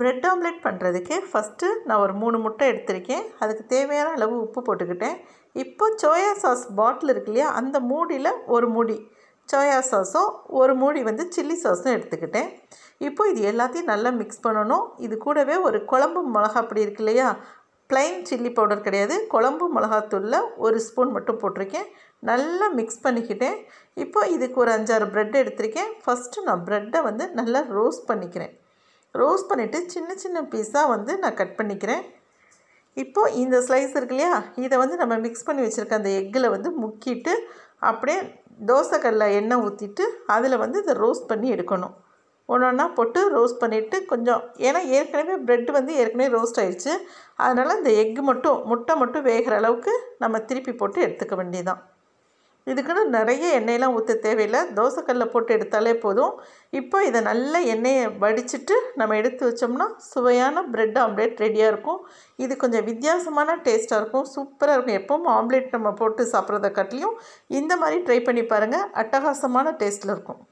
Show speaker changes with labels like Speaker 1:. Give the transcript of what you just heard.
Speaker 1: bread omelette பண்ணுறதுக்கு first நான் ஒரு மூணு முட்டை எடுத்திருக்கேன் அதுக்கு தேவையான அளவு உப்பு போட்டுக்கிட்டேன் இப்போ சோயா சாஸ் பாட்டில் இருக்கு இல்லையா அந்த மூடியில் ஒரு மூடி சோயா சாஸும் ஒரு மூடி வந்து சில்லி சாஸும் எடுத்துக்கிட்டேன் இப்போ இது எல்லாத்தையும் நல்லா மிக்ஸ் பண்ணணும் இது கூடவே ஒரு குழம்பு மிளகா அப்படி இருக்கு இல்லையா ப்ளைன் சில்லி பவுடர் கிடையாது குழம்பு மிளகாத்தூளில் ஒரு ஸ்பூன் மட்டும் போட்டிருக்கேன் நல்லா மிக்ஸ் பண்ணிக்கிட்டேன் இப்போ இதுக்கு ஒரு அஞ்சாறு ப்ரெட் எடுத்திருக்கேன் ஃபஸ்ட்டு நான் ப்ரெட்டை வந்து நல்லா ரோஸ்ட் பண்ணிக்கிறேன் ரோஸ்ட் பண்ணிவிட்டு சின்ன சின்ன பீஸாக வந்து நான் கட் பண்ணிக்கிறேன் இப்போது இந்த ஸ்லைஸ் இருக்கு இல்லையா இதை வந்து நம்ம மிக்ஸ் பண்ணி வச்சுருக்க அந்த எக்கில் வந்து முக்கிட்டு அப்படியே தோசைக்கல்ல எண்ணெய் ஊற்றிட்டு அதில் வந்து இதை ரோஸ்ட் பண்ணி எடுக்கணும் ஒன்று ஒன்றா போட்டு ரோஸ்ட் பண்ணிவிட்டு கொஞ்சம் ஏன்னா ஏற்கனவே ப்ரெட் வந்து ஏற்கனவே ரோஸ்ட் ஆயிடுச்சு அதனால் இந்த எக்கு மட்டும் முட்டை மட்டும் வேகிற அளவுக்கு நம்ம திருப்பி போட்டு எடுத்துக்க வேண்டியதான் இதுக்குன்னு நிறைய எண்ணெயெலாம் ஊற்ற தேவையில்லை தோசைக்கல்ல போட்டு எடுத்தாலே போதும் இப்போ இதை நல்ல எண்ணெயை வடிச்சிட்டு நம்ம எடுத்து வச்சோம்னா சுவையான ப்ரெட் ஆம்லேட் ரெடியாக இருக்கும் இது கொஞ்சம் வித்தியாசமான டேஸ்ட்டாக இருக்கும் சூப்பராக இருக்கும் எப்பவும் ஆம்லேட் நம்ம போட்டு சாப்பிட்றத காட்டிலையும் இந்த மாதிரி ட்ரை பண்ணி பாருங்கள் அட்டகாசமான டேஸ்ட்டில் இருக்கும்